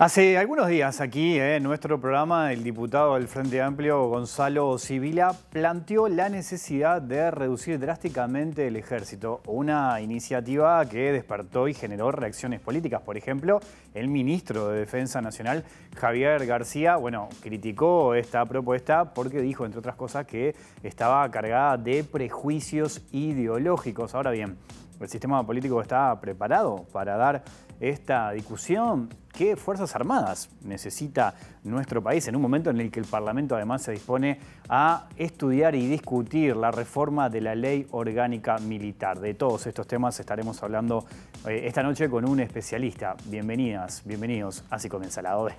Hace algunos días aquí eh, en nuestro programa el diputado del Frente Amplio Gonzalo Sibila planteó la necesidad de reducir drásticamente el ejército, una iniciativa que despertó y generó reacciones políticas. Por ejemplo, el ministro de Defensa Nacional, Javier García, bueno, criticó esta propuesta porque dijo, entre otras cosas, que estaba cargada de prejuicios ideológicos. Ahora bien, ¿el sistema político está preparado para dar esta discusión, qué Fuerzas Armadas necesita nuestro país en un momento en el que el Parlamento además se dispone a estudiar y discutir la reforma de la ley orgánica militar. De todos estos temas estaremos hablando eh, esta noche con un especialista. Bienvenidas, bienvenidos. Así comienza la OVE.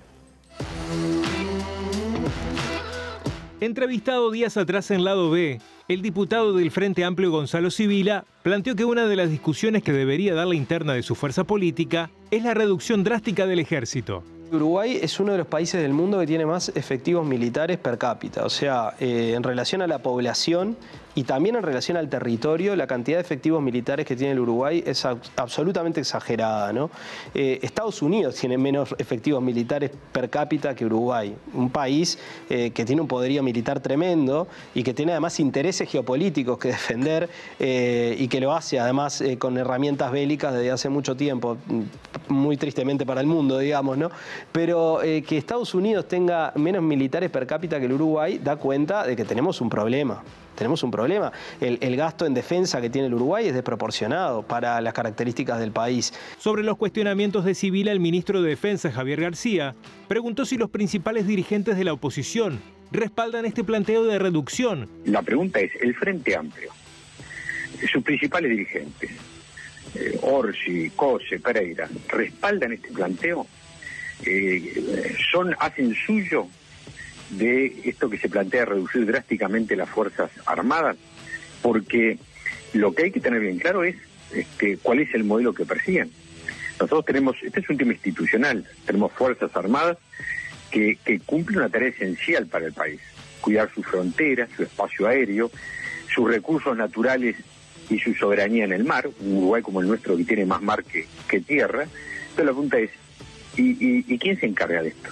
Entrevistado días atrás en lado B, el diputado del Frente Amplio Gonzalo Sibila planteó que una de las discusiones que debería dar la interna de su fuerza política es la reducción drástica del ejército. Uruguay es uno de los países del mundo que tiene más efectivos militares per cápita. O sea, eh, en relación a la población, y también en relación al territorio, la cantidad de efectivos militares que tiene el Uruguay es absolutamente exagerada. ¿no? Eh, Estados Unidos tiene menos efectivos militares per cápita que Uruguay, un país eh, que tiene un poderío militar tremendo y que tiene además intereses geopolíticos que defender eh, y que lo hace además con herramientas bélicas desde hace mucho tiempo, mm, muy tristemente para el mundo, digamos, ¿no? Pero que Estados Unidos tenga menos militares per cápita que el Uruguay da cuenta de que tenemos un problema tenemos un problema. El, gasto en defensa que tiene el Uruguay es desproporcionado para las características del país. Sobre los cuestionamientos de civil el ministro de Defensa, Javier García, preguntó si los principales dirigentes de la oposición respaldan este planteo de reducción. La pregunta es, el Frente Amplio, sus principales dirigentes, eh, Orsi, Cose, Pereira, ¿respaldan este planteo? Eh, son, ¿Hacen suyo de esto que se plantea reducir drásticamente las Fuerzas Armadas, porque lo que hay que tener bien claro es este, cuál es el modelo que persiguen. Nosotros tenemos, este es un tema institucional, tenemos Fuerzas Armadas que, cumplen una tarea esencial para el país, cuidar su frontera, su espacio aéreo, sus recursos naturales y su soberanía en el mar, un Uruguay como el nuestro que tiene más mar que, tierra. pero la pregunta es, y quién se encarga de esto?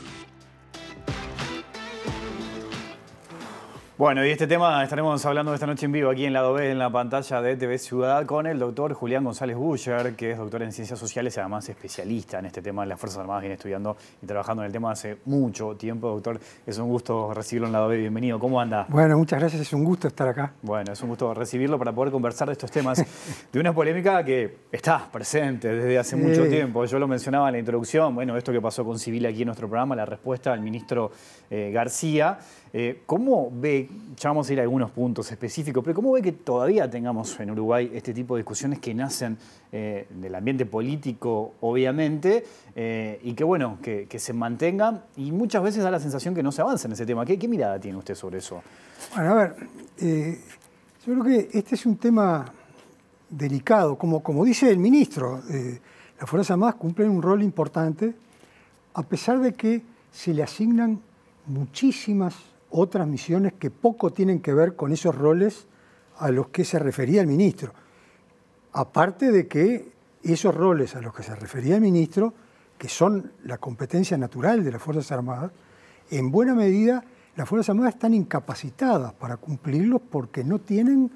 Bueno, y este tema estaremos hablando esta noche en vivo aquí en la B, en la pantalla de TV Ciudad, con el doctor Julián González Buller, que es doctor en ciencias sociales y además especialista en este tema de las Fuerzas Armadas, viene estudiando y trabajando en el tema hace mucho tiempo. Doctor, es un gusto recibirlo en la B, bienvenido. ¿Cómo anda? Bueno, muchas gracias, es un gusto estar acá. Bueno, es un gusto recibirlo para poder conversar de estos temas, de una polémica que está presente desde hace mucho tiempo. Yo lo mencionaba en la introducción, bueno, esto que pasó con Civil aquí en nuestro programa, la respuesta del ministro eh, García. Eh, ¿Cómo ve, ya vamos a ir a algunos puntos específicos, pero cómo ve que todavía tengamos en Uruguay este tipo de discusiones que nacen eh, del ambiente político, obviamente, eh, y que bueno, que, se mantengan y muchas veces da la sensación que no se avanza en ese tema? ¿Qué, qué mirada tiene usted sobre eso? Bueno, a ver, yo creo que este es un tema delicado, como, como dice el ministro, las Fuerzas Armadas cumplen un rol importante, a pesar de que se le asignan muchísimas otras misiones que poco tienen que ver con esos roles a los que se refería el ministro. Aparte de que esos roles a los que se refería el ministro, que son la competencia natural de las Fuerzas Armadas, en buena medida las Fuerzas Armadas están incapacitadas para cumplirlos porque no tienen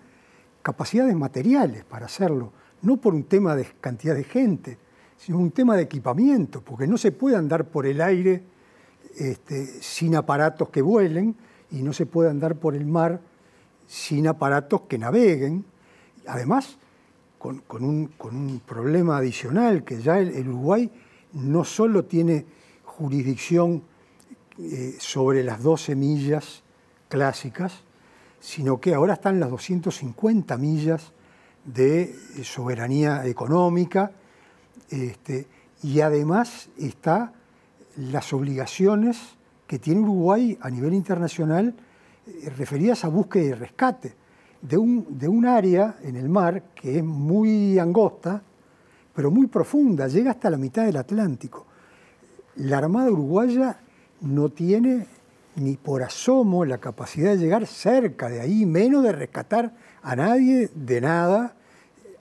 capacidades materiales para hacerlo, no por un tema de cantidad de gente, sino un tema de equipamiento, porque no se puede andar por el aire este, sin aparatos que vuelen y no se puede andar por el mar sin aparatos que naveguen. Además, con, un, problema adicional, que ya el, Uruguay no solo tiene jurisdicción eh, sobre las 12 millas clásicas, sino que ahora están las 250 millas de soberanía económica, este, y además está las obligaciones que tiene Uruguay a nivel internacional eh, referidas a búsqueda y rescate de un, de un área en el mar que es muy angosta, pero muy profunda, llega hasta la mitad del Atlántico. La Armada Uruguaya no tiene ni por asomo la capacidad de llegar cerca de ahí, menos de rescatar a nadie de nada eh,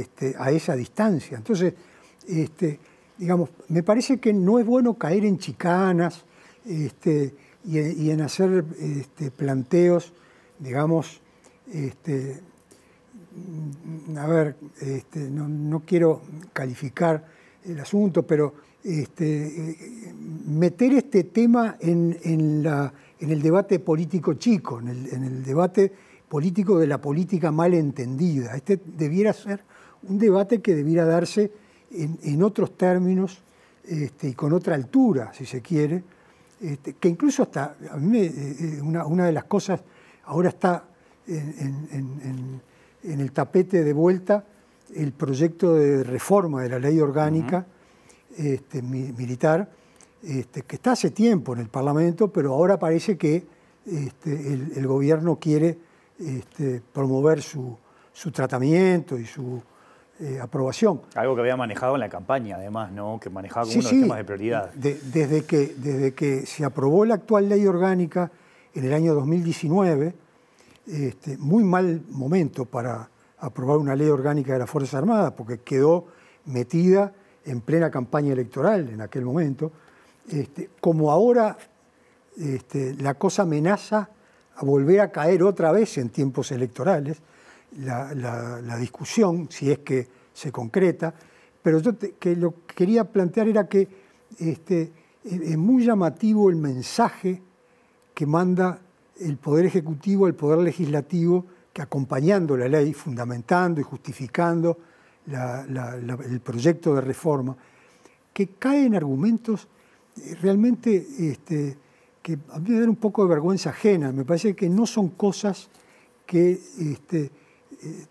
este, a esa distancia. Entonces, este, digamos, me parece que no es bueno caer en chicanas este, y, en hacer este, planteos, digamos, este, a ver, no, quiero calificar el asunto, pero meter este tema en, el debate político chico, en el, en el debate político de la política mal entendida. Este debiera ser un debate que debiera darse en, otros términos este, y con otra altura, si se quiere, este, que incluso hasta, a mí eh, eh, una, de las cosas ahora está en, el tapete de vuelta el proyecto de reforma de la ley orgánica este, militar, que está hace tiempo en el Parlamento, pero ahora parece que el, gobierno quiere promover su tratamiento y su eh, Algo que había manejado en la campaña, además, Que manejaba como de temas de prioridad. desde, que, desde que se aprobó la actual ley orgánica en el año 2019, este, muy mal momento para aprobar una ley orgánica de las Fuerzas Armadas, porque quedó metida en plena campaña electoral en aquel momento. Este, como ahora este, la cosa amenaza a volver a caer otra vez en tiempos electorales, la, discusión, si es que se concreta, pero yo que lo que quería plantear era que este, es muy llamativo el mensaje que manda el Poder Ejecutivo al Poder Legislativo, que acompañando la ley, fundamentando y justificando el proyecto de reforma, que cae en argumentos eh, realmente este, que a mí me dan un poco de vergüenza ajena, me parece que no son cosas que este,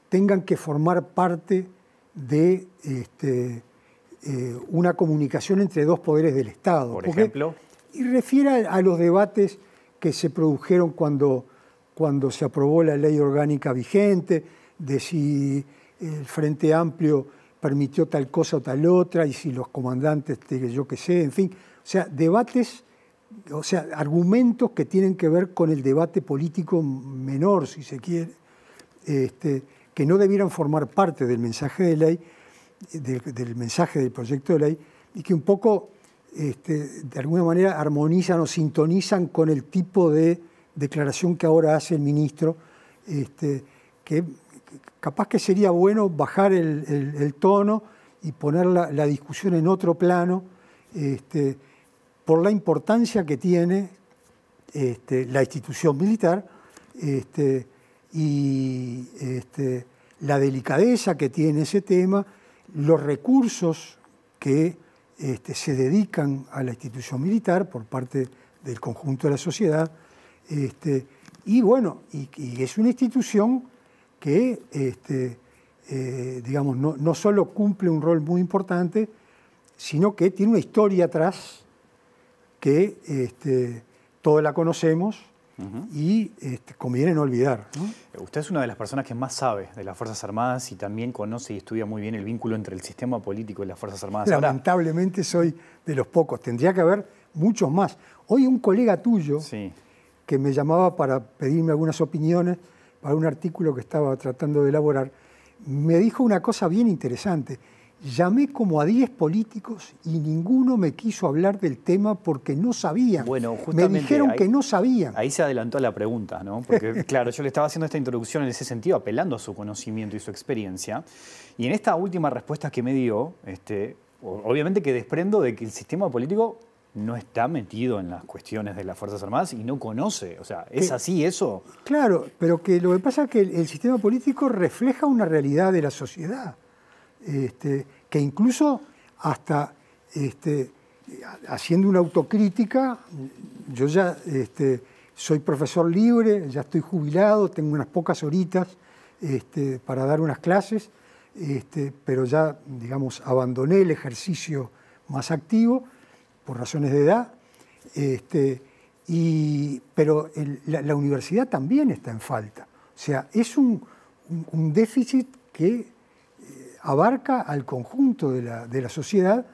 tengan que formar parte de este, eh, una comunicación entre dos poderes del Estado. Por ejemplo. Y refiere a, los debates que se produjeron cuando, cuando se aprobó la ley orgánica vigente, de si el Frente Amplio permitió tal cosa o tal otra, y si los comandantes, yo qué sé, en fin. O sea, debates, o sea, argumentos que tienen que ver con el debate político menor, si se quiere este, que no debieran formar parte del mensaje de ley, del, mensaje del proyecto de ley, y que un poco, este, de alguna manera, armonizan o sintonizan con el tipo de declaración que ahora hace el ministro, este, que capaz que sería bueno bajar el, tono y poner la, discusión en otro plano, por la importancia que tiene la institución militar, este, y este, la delicadeza que tiene ese tema, los recursos que este, se dedican a la institución militar por parte del conjunto de la sociedad, este, y bueno, y, es una institución que, eh, digamos, no, no, solo cumple un rol muy importante, sino que tiene una historia atrás que todos la conocemos y este, conviene no olvidar. Eh, usted es una de las personas que más sabe de las Fuerzas Armadas y también conoce y estudia muy bien el vínculo entre el sistema político y las Fuerzas Armadas. Lamentablemente soy de los pocos, tendría que haber muchos más. Hoy un colega tuyo que me llamaba para pedirme algunas opiniones para un artículo que estaba tratando de elaborar, me dijo una cosa bien interesante Llamé como a 10 políticos y ninguno me quiso hablar del tema porque no sabían. Bueno, me dijeron que no sabían. Ahí se adelantó la pregunta, ¿no? Porque, claro, yo le estaba haciendo esta introducción en ese sentido, apelando a su conocimiento y su experiencia. Y en esta última respuesta que me dio, este, obviamente que desprendo de que el sistema político no está metido en las cuestiones de las Fuerzas Armadas y no conoce. O sea, ¿es así eso? Claro, pero que lo que pasa es que el sistema político refleja una realidad de la sociedad. Este, que incluso hasta este, haciendo una autocrítica, yo ya este, soy profesor libre, ya estoy jubilado, tengo unas pocas horitas para dar unas clases, pero ya, digamos, abandoné el ejercicio más activo por razones de edad. pero la, universidad también está en falta. O sea, es un déficit que abarca al conjunto de la, sociedad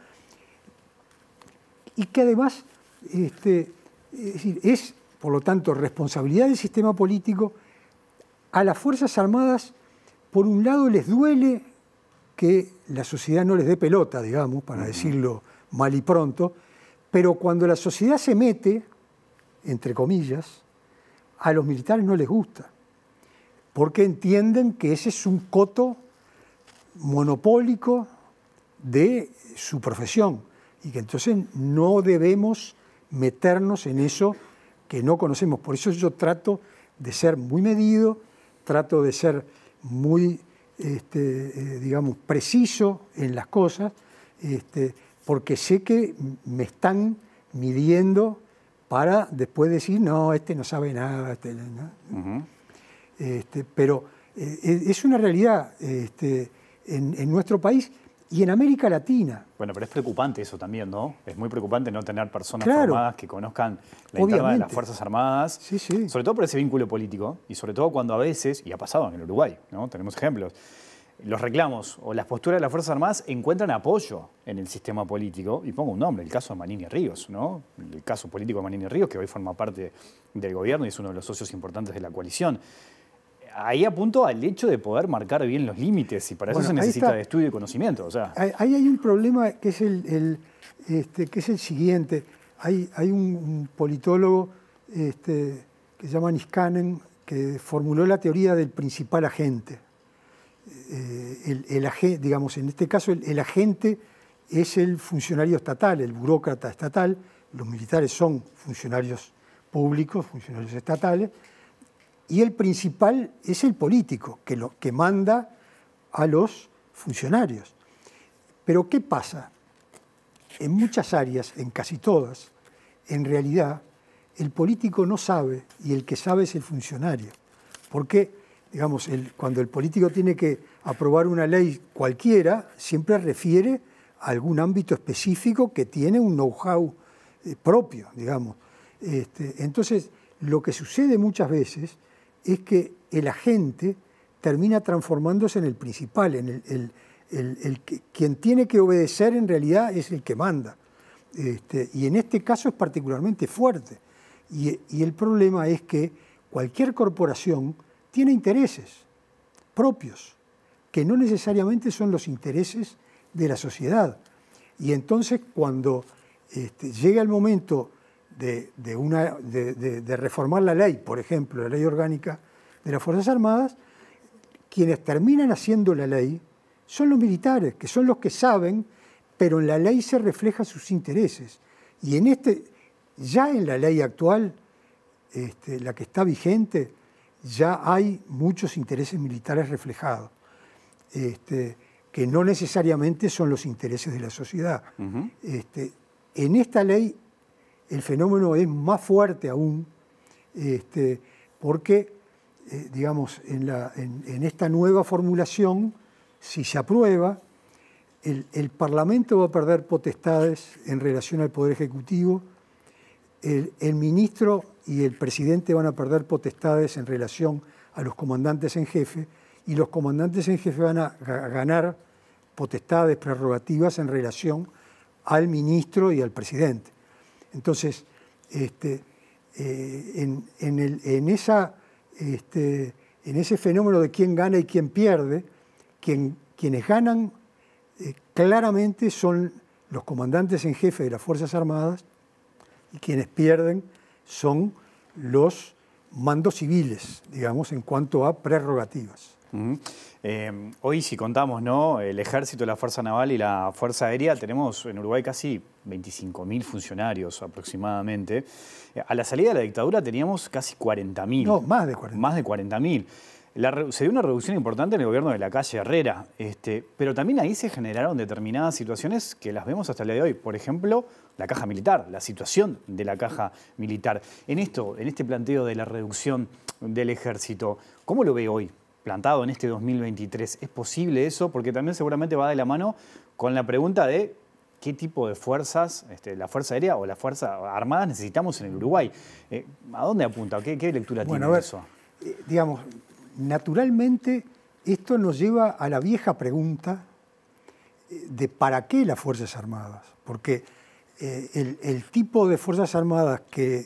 y que además este, es, por lo tanto, responsabilidad del sistema político. A las Fuerzas Armadas, por un lado, les duele que la sociedad no les dé pelota, digamos, para decirlo mal y pronto, pero cuando la sociedad se mete, entre comillas, a los militares no les gusta, porque entienden que ese es un coto monopólico de su profesión y que entonces no debemos meternos en eso que no conocemos. Por eso yo trato de ser muy medido, trato de ser muy, este, eh, digamos, preciso en las cosas, este, porque sé que me están midiendo para después decir, no, este no sabe nada. Este, este pero eh, es una realidad. Este, en, nuestro país y en América Latina. Bueno, pero es preocupante eso también, ¿no? Es muy preocupante no tener personas formadas que conozcan la interna de las Fuerzas Armadas, sobre todo por ese vínculo político y sobre todo cuando a veces, y ha pasado en el Uruguay, ¿no? Tenemos ejemplos, los reclamos o las posturas de las Fuerzas Armadas encuentran apoyo en el sistema político, y pongo un nombre, el caso de Manini Ríos, ¿no? El caso político de Manini Ríos, que hoy forma parte del gobierno y es uno de los socios importantes de la coalición ahí apunto al hecho de poder marcar bien los límites y para eso se necesita de estudio y conocimiento. sea. Ahí hay un problema que es el, este, que es el siguiente. Hay, hay un, politólogo este, que se llama Niskanen que formuló la teoría del principal agente. Eh, el, digamos, en este caso el agente es el funcionario estatal, el burócrata estatal, los militares son funcionarios públicos, funcionarios estatales, y el principal es el político, que, lo, que manda a los funcionarios. Pero ¿qué pasa? En muchas áreas, en casi todas, en realidad el político no sabe y el que sabe es el funcionario. Porque, digamos, cuando el político tiene que aprobar una ley cualquiera, siempre refiere a algún ámbito específico que tiene un know-how eh, propio, digamos. Este, entonces, lo que sucede muchas veces es que el agente termina transformándose en el principal, en el, quien tiene que obedecer en realidad es el que manda. Este, y en este caso es particularmente fuerte. Y, el problema es que cualquier corporación tiene intereses propios, que no necesariamente son los intereses de la sociedad. Y entonces cuando este, llega el momento de, reformar la ley, por ejemplo, la ley orgánica de las Fuerzas Armadas, quienes terminan haciendo la ley son los militares, que son los que saben, pero en la ley se reflejan sus intereses. Y en este, ya en la ley actual, este, la que está vigente, ya hay muchos intereses militares reflejados, este, que no necesariamente son los intereses de la sociedad. Este, en esta ley el fenómeno es más fuerte aún, este, porque, eh, digamos, en, esta nueva formulación, si se aprueba, el, Parlamento va a perder potestades en relación al Poder Ejecutivo, el, el ministro y el presidente van a perder potestades en relación a los comandantes en jefe, y los comandantes en jefe van a ganar potestades prerrogativas en relación al ministro y al presidente. Entonces, este, eh, este, en, ese fenómeno de quién gana y quién pierde, quienes ganan eh, claramente son los comandantes en jefe de las Fuerzas Armadas y quienes pierden son los mandos civiles, digamos, en cuanto a prerrogativas. Eh, hoy, si contamos ¿no? el ejército, la Fuerza Naval y la Fuerza Aérea, tenemos en Uruguay casi 25.000 funcionarios aproximadamente. Eh, a la salida de la dictadura teníamos casi 40.000. No, más de 40.000. Más de se dio una reducción importante en el gobierno de la calle Herrera, este, pero también ahí se generaron determinadas situaciones que las vemos hasta el día de hoy. Por ejemplo, la caja militar, la situación de la caja militar. En esto, en este planteo de la reducción del ejército, ¿cómo lo ve hoy? plantado en este 2023. ¿Es posible eso? Porque también seguramente va de la mano con la pregunta de qué tipo de fuerzas, este, la Fuerza Aérea o la Fuerza Armada necesitamos en el Uruguay. Eh, ¿A dónde apunta? ¿Qué, qué lectura tiene eso? Eh, digamos, naturalmente esto nos lleva a la vieja pregunta eh, de para qué las Fuerzas Armadas. Porque el, tipo de Fuerzas Armadas que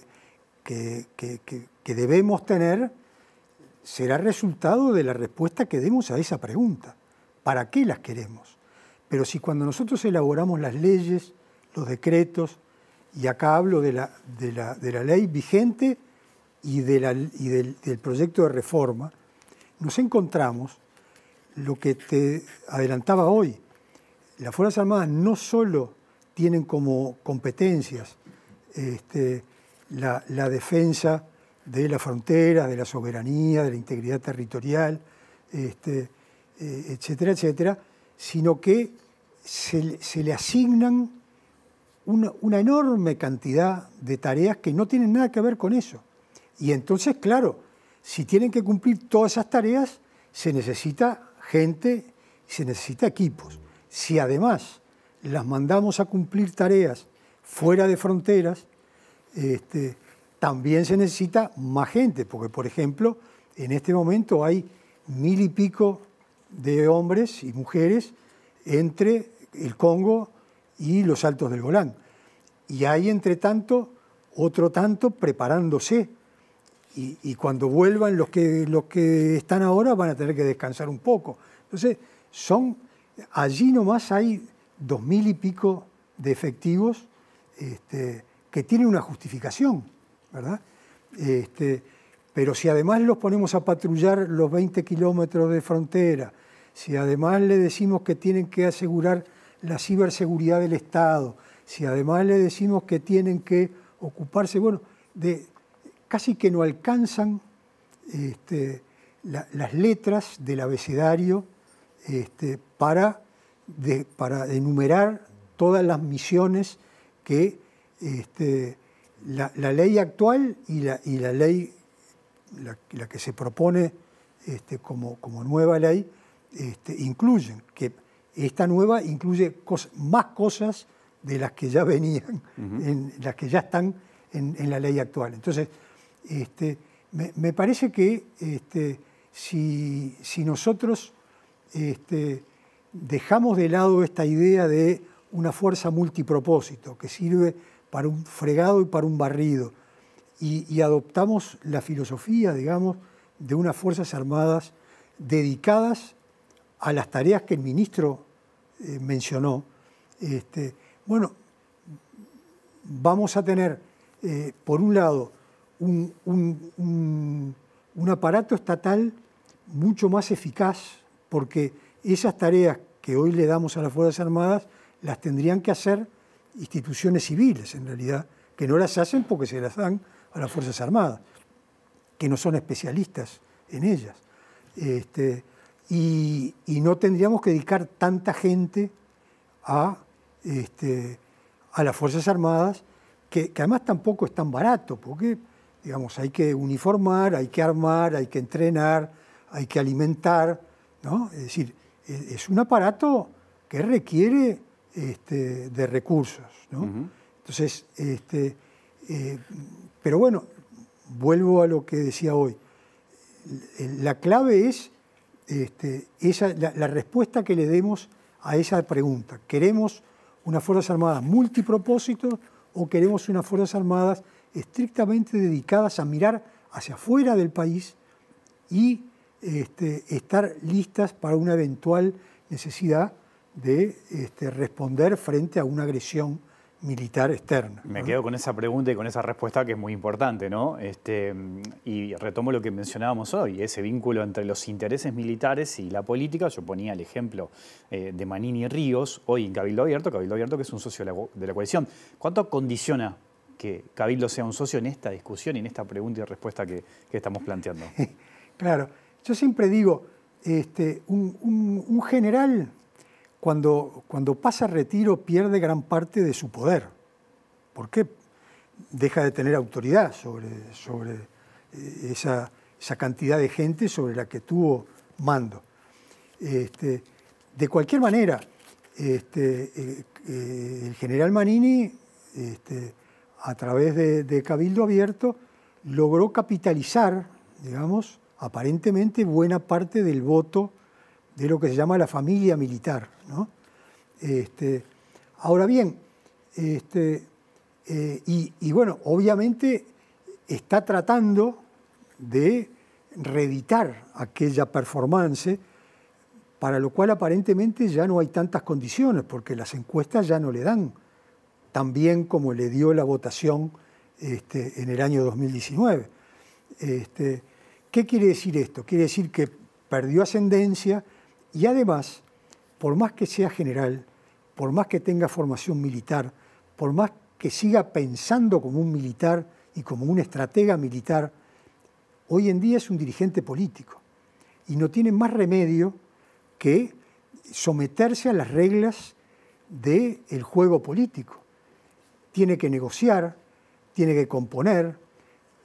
debemos tener será resultado de la respuesta que demos a esa pregunta. ¿Para qué las queremos? Pero si cuando nosotros elaboramos las leyes, los decretos, y acá hablo de la, de la, ley vigente y, y del, proyecto de reforma, nos encontramos lo que te adelantaba hoy. Las Fuerzas Armadas no solo tienen como competencias este, la defensa de la frontera, de la soberanía, de la integridad territorial, este, eh, etcétera, etcétera, sino que se, le asignan una, enorme cantidad de tareas que no tienen nada que ver con eso. Y entonces, claro, si tienen que cumplir todas esas tareas, se necesita gente, se necesita equipos. Si además las mandamos a cumplir tareas fuera de fronteras, este, también se necesita más gente, porque por ejemplo, en este momento hay mil y pico de hombres y mujeres entre el Congo y los Altos del Golán. Y hay, entre tanto, otro tanto preparándose. Y, cuando vuelvan los que, los que están ahora van a tener que descansar un poco. Entonces, son, allí nomás hay dos mil y pico de efectivos este, que tienen una justificación. ¿verdad? Este, pero si además los ponemos a patrullar los 20 kilómetros de frontera, si además le decimos que tienen que asegurar la ciberseguridad del Estado, si además le decimos que tienen que ocuparse, bueno, de, casi que no alcanzan este, las letras del abecedario este, para, para enumerar todas las misiones que este, la, ley actual y la, ley, la, que se propone este, como, nueva ley, este, incluyen, que esta nueva incluye más cosas de las que ya venían, las que ya están en, la ley actual. Entonces, este, me, parece que si, nosotros dejamos de lado esta idea de una fuerza multipropósito que sirve para un fregado y para un barrido. Y, adoptamos la filosofía, digamos, de unas Fuerzas Armadas dedicadas a las tareas que el ministro eh, mencionó. Este, bueno, vamos a tener, eh, por un lado, un, aparato estatal mucho más eficaz, porque esas tareas que hoy le damos a las Fuerzas Armadas las tendrían que hacer instituciones civiles, en realidad, que no las hacen porque se las dan a las Fuerzas Armadas, que no son especialistas en ellas. Este, y, no tendríamos que dedicar tanta gente a, este, a las Fuerzas Armadas, que, además tampoco es tan barato, porque digamos, hay que uniformar, hay que armar, hay que entrenar, hay que alimentar. ¿no? Es decir, es un aparato que requiere este, de recursos. Entonces, este, eh, pero bueno, vuelvo a lo que decía hoy. Eh, la clave es este, la, respuesta que le demos a esa pregunta. ¿Queremos unas Fuerzas Armadas multipropósito o queremos unas Fuerzas Armadas estrictamente dedicadas a mirar hacia afuera del país y este, estar listas para una eventual necesidad de este, responder frente a una agresión militar externa. Me quedo con esa pregunta y con esa respuesta que es muy importante, ¿no? Este, y retomo lo que mencionábamos hoy, ese vínculo entre los intereses militares y la política. Yo ponía el ejemplo eh, de Manini Ríos, hoy en Cabildo Abierto, Cabildo Abierto que es un socio de la, coalición. ¿Cuánto condiciona que Cabildo sea un socio en esta discusión y en esta pregunta y respuesta que, estamos planteando? claro, yo siempre digo, este, un general cuando, pasa retiro pierde gran parte de su poder. ¿Por qué? Deja de tener autoridad sobre, eh, esa, cantidad de gente sobre la que tuvo mando. Este, de cualquier manera, este, eh, eh, el general Manini, este, a través de, de, Cabildo Abierto, logró capitalizar, digamos, aparentemente buena parte del voto de lo que se llama la familia militar. ¿no? Este, ahora bien, este, eh, y, bueno, obviamente está tratando de reeditar aquella performance, para lo cual aparentemente ya no hay tantas condiciones, porque las encuestas ya no le dan tan bien como le dio la votación este, en el año 2019. ¿Qué quiere decir esto? Quiere decir que perdió ascendencia, y además, por más que sea general, por más que tenga formación militar, por más que siga pensando como un militar y como un estratega militar, hoy en día es un dirigente político y no tiene más remedio que someterse a las reglas del juego político. Tiene que negociar, tiene que componer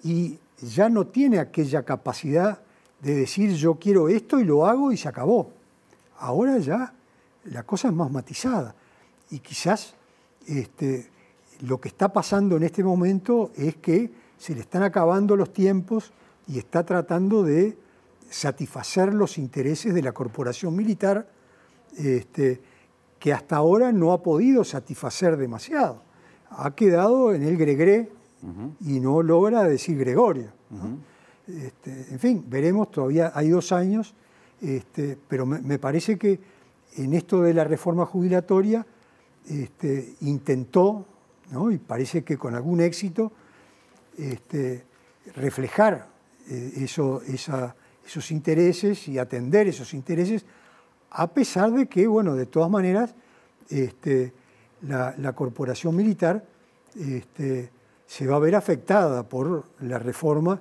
y ya no tiene aquella capacidad de decir yo quiero esto y lo hago y se acabó. Ahora ya la cosa es más matizada y quizás este, lo que está pasando en este momento es que se le están acabando los tiempos y está tratando de satisfacer los intereses de la corporación militar este, que hasta ahora no ha podido satisfacer demasiado. Ha quedado en el gregré y no logra decir Gregorio. Este, en fin, veremos, todavía hay dos años este, pero me, parece que en esto de la reforma jubilatoria este, intentó, y parece que con algún éxito, este, reflejar eh, esos intereses y atender esos intereses, a pesar de que, bueno, de todas maneras, la, la, corporación militar se va a ver afectada por la reforma,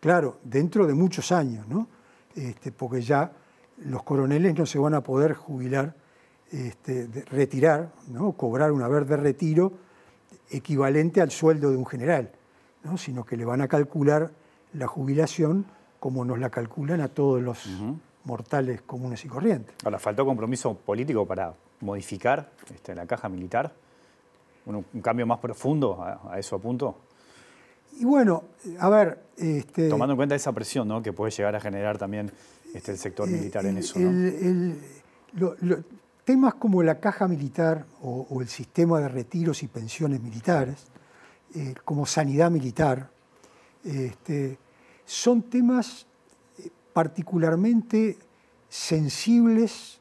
claro, dentro de muchos años, ¿no? Este, porque ya los coroneles no se van a poder jubilar, este, retirar, cobrar una haber de retiro equivalente al sueldo de un general, sino que le van a calcular la jubilación como nos la calculan a todos los mortales comunes y corrientes. Ahora, ¿faltó compromiso político para modificar este, la caja militar? ¿Un, cambio más profundo a, a eso a punto? Y bueno, eh, a ver... Este, Tomando en cuenta esa presión que puede llegar a generar también este, el sector eh, militar en eso. ¿no? temas como la caja militar o, el sistema de retiros y pensiones militares, eh, como sanidad militar, este, son temas particularmente sensibles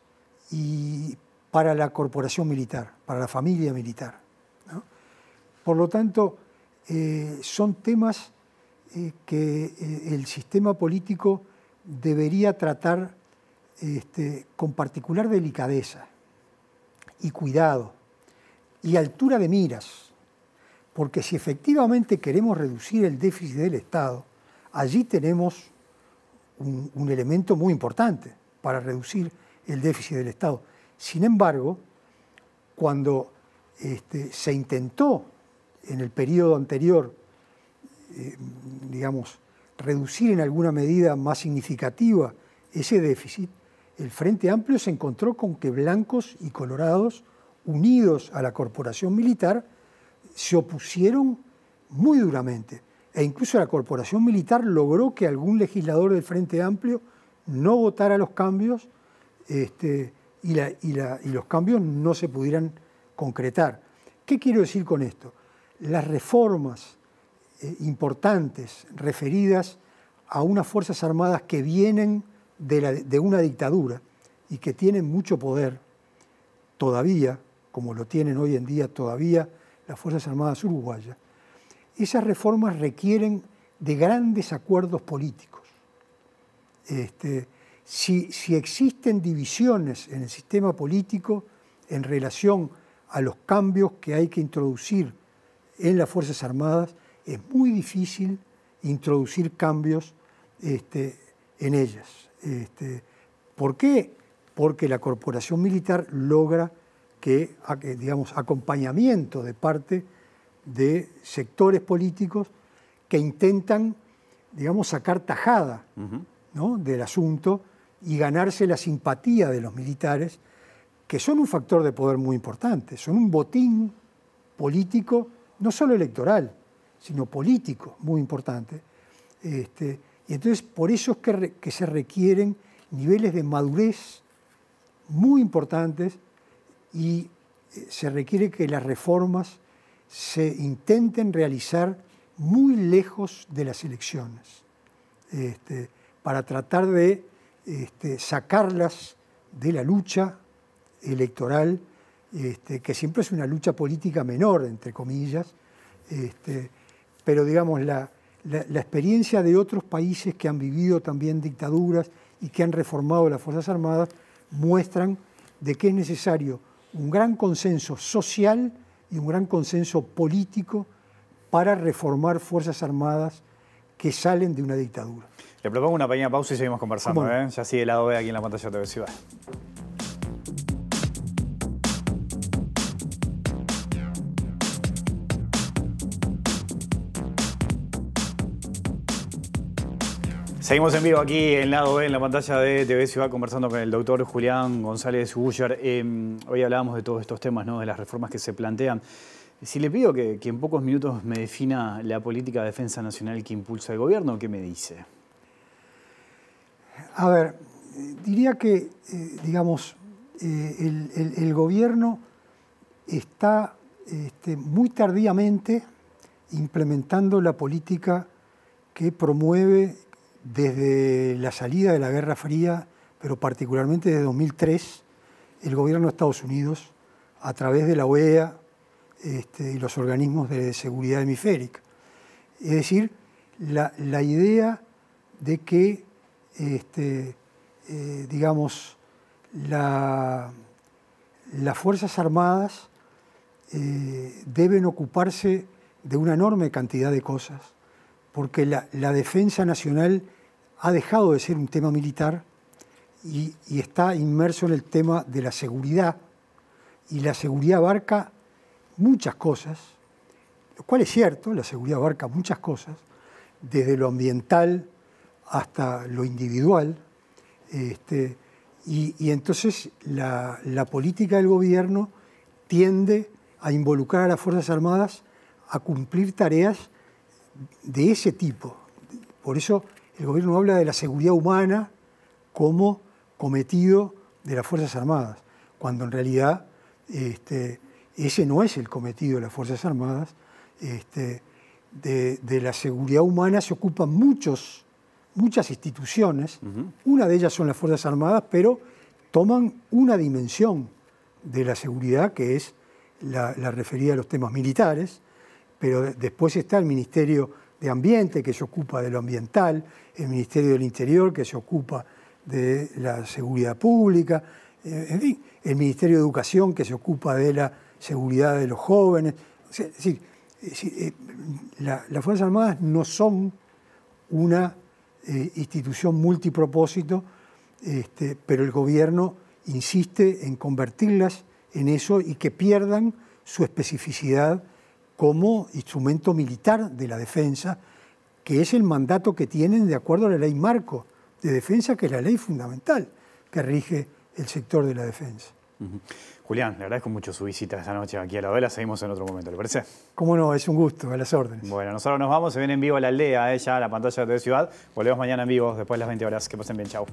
y para la corporación militar, para la familia militar. Por lo tanto, eh, son temas eh, que eh, el sistema político debería tratar este, con particular delicadeza y cuidado y altura de miras, porque si efectivamente queremos reducir el déficit del Estado, allí tenemos un, elemento muy importante para reducir el déficit del Estado. Sin embargo, cuando este, se intentó en el periodo anterior, eh, digamos, reducir en alguna medida más significativa ese déficit, el Frente Amplio se encontró con que blancos y colorados, unidos a la corporación militar, se opusieron muy duramente. E incluso la corporación militar logró que algún legislador del Frente Amplio no votara los cambios este, y los cambios no se pudieran concretar. ¿Qué quiero decir con esto? las reformas eh, importantes referidas a unas Fuerzas Armadas que vienen de, una dictadura y que tienen mucho poder todavía, como lo tienen hoy en día todavía las Fuerzas Armadas uruguayas, esas reformas requieren de grandes acuerdos políticos. Este, si, existen divisiones en el sistema político en relación a los cambios que hay que introducir en las Fuerzas Armadas, es muy difícil introducir cambios este, en ellas. Este. ¿Por qué? Porque la corporación militar logra que, digamos, acompañamiento de parte de sectores políticos que intentan, digamos, sacar tajada del asunto y ganarse la simpatía de los militares, que son un factor de poder muy importante, son un botín político no solo electoral, sino político, muy importante. Este, y entonces por eso es que, se requieren niveles de madurez muy importantes y eh, se requiere que las reformas se intenten realizar muy lejos de las elecciones, este, para tratar de este, sacarlas de la lucha electoral este, que siempre es una lucha política menor, entre comillas, este, pero digamos, la, la, experiencia de otros países que han vivido también dictaduras y que han reformado las Fuerzas Armadas muestran de que es necesario un gran consenso social y un gran consenso político para reformar Fuerzas Armadas que salen de una dictadura. Le propongo una pequeña pausa y seguimos conversando. ¿eh? Ya sigue el lado B e aquí en la pantalla de TV Seguimos en vivo aquí en lado B, en la pantalla de TV Ciudad, conversando con el doctor Julián González Ullar. Eh, hoy hablábamos de todos estos temas, ¿no? de las reformas que se plantean. Si le pido que, en pocos minutos me defina la política de defensa nacional que impulsa el gobierno, ¿qué me dice? A ver, diría que, eh, digamos, eh, el, gobierno está este, muy tardíamente implementando la política que promueve desde la salida de la Guerra Fría, pero particularmente desde 2003, el gobierno de Estados Unidos, a través de la OEA este, y los organismos de seguridad hemisférica. Es decir, la, idea de que, este, eh, digamos, las Fuerzas Armadas eh, deben ocuparse de una enorme cantidad de cosas, porque la defensa nacional ha dejado de ser un tema militar y, está inmerso en el tema de la seguridad. Y la seguridad abarca muchas cosas, lo cual es cierto, la seguridad abarca muchas cosas, desde lo ambiental hasta lo individual. Este, y, entonces la, la, política del gobierno tiende a involucrar a las Fuerzas Armadas a cumplir tareas de ese tipo. Por eso el gobierno habla de la seguridad humana como cometido de las Fuerzas Armadas, cuando en realidad este, ese no es el cometido de las Fuerzas Armadas. Este, de, la seguridad humana se ocupan muchos, muchas instituciones, una de ellas son las Fuerzas Armadas, pero toman una dimensión de la seguridad que es la, la referida a los temas militares, pero después está el Ministerio de Ambiente, que se ocupa de lo ambiental, el Ministerio del Interior, que se ocupa de la seguridad pública, eh, el Ministerio de Educación, que se ocupa de la seguridad de los jóvenes. Es decir, eh, las Fuerzas Armadas no son una eh, institución multipropósito, este, pero el gobierno insiste en convertirlas en eso y que pierdan su especificidad como instrumento militar de la defensa, que es el mandato que tienen de acuerdo a la ley marco de defensa, que es la ley fundamental que rige el sector de la defensa. Julián, le agradezco mucho su visita esta noche aquí a la vela. Seguimos en otro momento, ¿le parece? Cómo no, es un gusto, a las órdenes. Bueno, nosotros nos vamos, se viene en vivo a la aldea, ella, a la pantalla de Ciudad. Volvemos mañana en vivo, después de las 20 horas. Que pasen bien, chao.